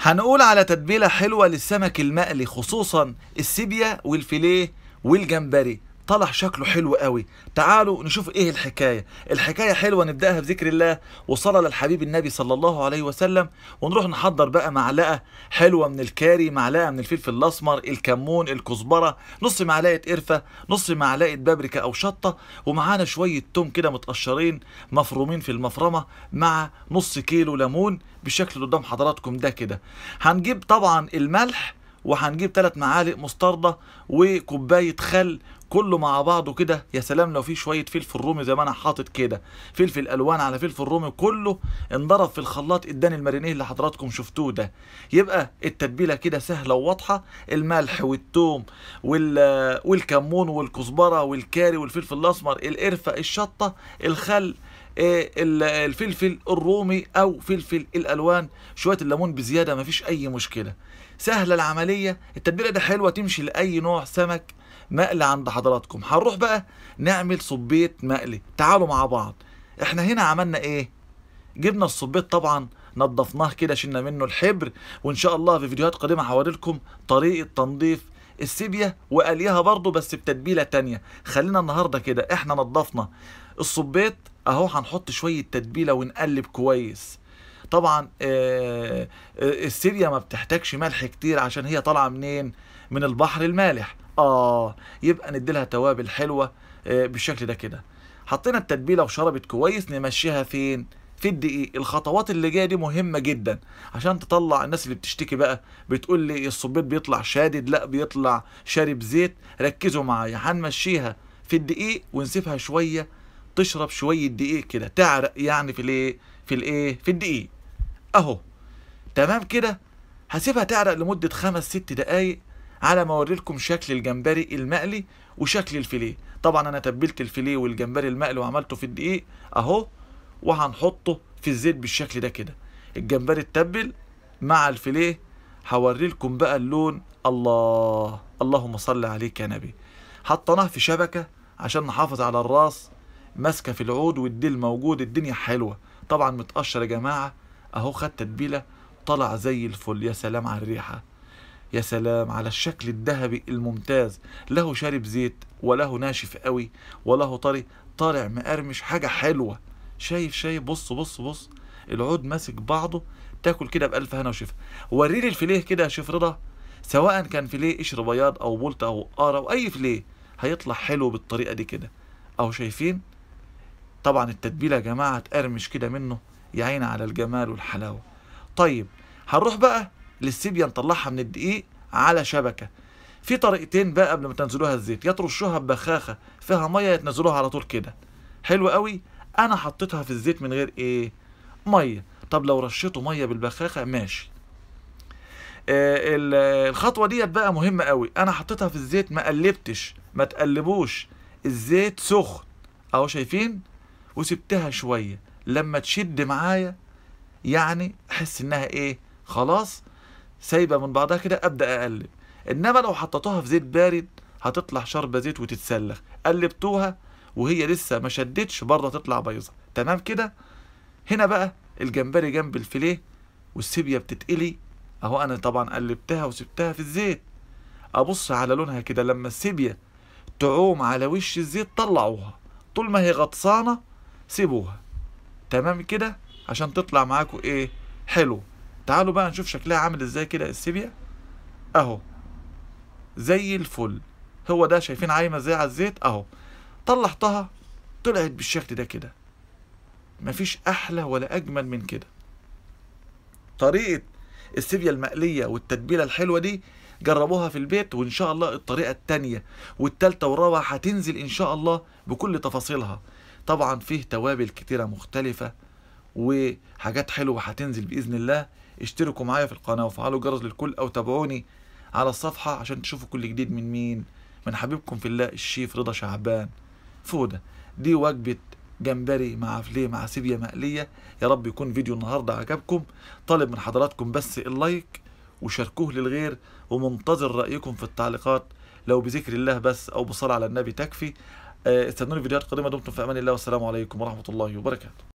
هنقول على تتبيلة حلوة للسمك المقلي خصوصا السيبيا والفيليه والجمبري طلع شكله حلو قوي تعالوا نشوف ايه الحكايه الحكايه حلوه نبداها بذكر الله وصلى للحبيب النبي صلى الله عليه وسلم ونروح نحضر بقى معلقه حلوه من الكاري معلقه من الفلفل الاسمر الكمون الكزبره نص معلقه قرفه نص معلقه بابريكا او شطه ومعانا شويه توم كده متقشرين مفرومين في المفرمه مع نص كيلو ليمون بالشكل اللي قدام حضراتكم ده كده هنجيب طبعا الملح وهنجيب ثلاث معالق مستردة وكوباية خل كله مع بعضه كده يا سلام لو في شويه فلفل رومي زي ما انا حاطط كده فلفل الوان على فلفل رومي كله انضرب في الخلاط اداني المارينيه اللي حضراتكم شفتوه ده يبقى التتبيله كده سهله وواضحه الملح والثوم والكمون والكزبره والكاري والفلفل الاسمر القرفه الشطه الخل آه، الفلفل الرومي او فلفل الالوان شويه الليمون بزياده مفيش اي مشكله سهله العمليه التتبيله دي حلوه تمشي لاي نوع سمك مقلي عند حضراتكم هنروح بقى نعمل صبيت مقلي تعالوا مع بعض احنا هنا عملنا ايه جبنا الصبيت طبعا نظفناه كده شلنا منه الحبر وان شاء الله في فيديوهات قادمه هوري لكم طريقه تنظيف السيبيا وقليها برضو بس بتتبيله تانية خلينا النهارده كده احنا نظفنا الصبيت اهو هنحط شويه تتبيله ونقلب كويس طبعا آه، آه، سوريا ما بتحتاجش ملح كتير عشان هي طالعه منين من البحر المالح اه يبقى نديلها توابل حلوه آه، بالشكل ده كده حطينا التتبيله وشربت كويس نمشيها فين في الدقيق الخطوات اللي جايه دي مهمه جدا عشان تطلع الناس اللي بتشتكي بقى بتقول لي الصبيط بيطلع شادد لا بيطلع شارب زيت ركزوا معايا هنمشيها في الدقيق ونسيبها شويه تشرب شويه دقيق كده تعرق يعني في الايه في الايه في الدقيق اهو تمام كده هسيبها تعرق لمدة خمس ست دقايق على ما اوريلكم شكل الجمبري المقلي وشكل الفيليه طبعا انا تبلت الفيليه والجمبري المقلي وعملته في الدقيق اهو وهنحطه في الزيت بالشكل ده كده الجمبري اتبل مع الفيليه هوريلكم بقى اللون الله اللهم صل عليك يا نبي حطيناه في شبكة عشان نحافظ على الراس ماسكة في العود والديل موجود الدنيا حلوة طبعا متقشر يا جماعة اهو خد تتبيله طلع زي الفل يا سلام على الريحه يا سلام على الشكل الذهبي الممتاز له شارب زيت وله ناشف قوي وله طري طالع مقرمش حاجه حلوه شايف شايف بص بص بص العود ماسك بعضه تاكل كده بألف هنا وشفا وريني الفيليه كده يا شيف رضا سواء كان فيليه قشر بياض او بولت او قاره او اي فيليه هيطلع حلو بالطريقه دي كده اهو شايفين طبعا التتبيله يا جماعه تقرمش كده منه يا عين على الجمال والحلاوة طيب هنروح بقى للسيبيا نطلعها من الدقيق على شبكة في طريقتين بقى قبل ما تنزلوها الزيت يا ترشوها ببخاخة فيها مية تنزلوها على طول كده حلو قوي انا حطيتها في الزيت من غير ايه مية طب لو رشيته مية بالبخاخة ماشي آه الخطوة ديت بقى مهمة قوي انا حطيتها في الزيت ما قلبتش ما تقلبوش الزيت سخن اهو شايفين وسبتها شوية لما تشد معايا يعني احس انها ايه خلاص سايبه من بعضها كده ابدا اقلب انما لو حطيتوها في زيت بارد هتطلع شربه زيت وتتسلخ قلبتوها وهي لسه ما شدتش برضه تطلع بيضه تمام كده هنا بقى الجمبري جنب الفيليه والسيبيا بتتقلي اهو انا طبعا قلبتها وسبتها في الزيت ابص على لونها كده لما السيبيا تعوم على وش الزيت طلعوها طول ما هي غطسانه سيبوها تمام كده عشان تطلع معاكم ايه حلو تعالوا بقى نشوف شكلها عامل ازاي كده السيبيا اهو زي الفل هو ده شايفين عايمه ازاي على الزيت اهو طلعتها طلعت بالشكل ده كده مفيش احلى ولا اجمل من كده طريقه السيبيا المقليه والتتبيله الحلوه دي جربوها في البيت وان شاء الله الطريقه التانية والتالتة والرابعه هتنزل ان شاء الله بكل تفاصيلها طبعا فيه توابل كتيرة مختلفة وحاجات حلوة هتنزل بإذن الله اشتركوا معايا في القناة وفعلوا جرس للكل أو تابعوني على الصفحة عشان تشوفوا كل جديد من مين من حبيبكم في الله الشيف رضا شعبان فودة دي وجبة جمبري مع فليه مع سيبيا مقلية يا رب يكون فيديو النهاردة عجبكم طالب من حضراتكم بس اللايك وشاركوه للغير ومنتظر رأيكم في التعليقات لو بذكر الله بس أو بصلاة على النبي تكفي آه، استنوني فيديوهات قادمة دمتم في أمان الله والسلام عليكم ورحمة الله وبركاته